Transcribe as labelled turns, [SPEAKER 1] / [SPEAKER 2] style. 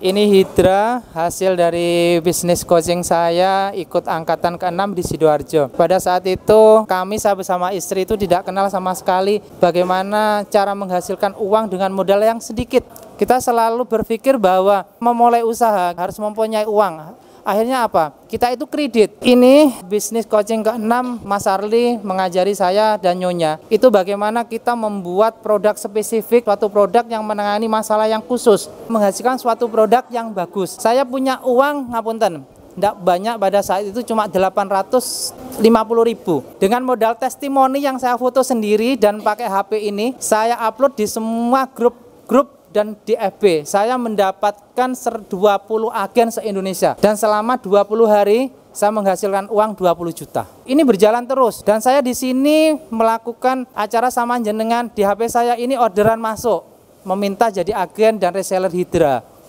[SPEAKER 1] Ini Hidra, hasil dari bisnis coaching saya ikut angkatan ke-6 di Sidoarjo. Pada saat itu kami sama istri itu tidak kenal sama sekali bagaimana cara menghasilkan uang dengan modal yang sedikit. Kita selalu berpikir bahwa memulai usaha harus mempunyai uang Akhirnya apa? Kita itu kredit. Ini bisnis coaching ke-6 Mas Arli mengajari saya dan Nyonya. Itu bagaimana kita membuat produk spesifik, suatu produk yang menangani masalah yang khusus, menghasilkan suatu produk yang bagus. Saya punya uang ngapunten, tidak banyak pada saat itu cuma 850 ribu dengan modal testimoni yang saya foto sendiri dan pakai HP ini saya upload di semua grup grup dan DFB. Saya mendapatkan 20 agen se-Indonesia dan selama 20 hari saya menghasilkan uang 20 juta. Ini berjalan terus dan saya di sini melakukan acara sama jenengan di HP saya ini orderan masuk meminta jadi agen dan reseller Hydra.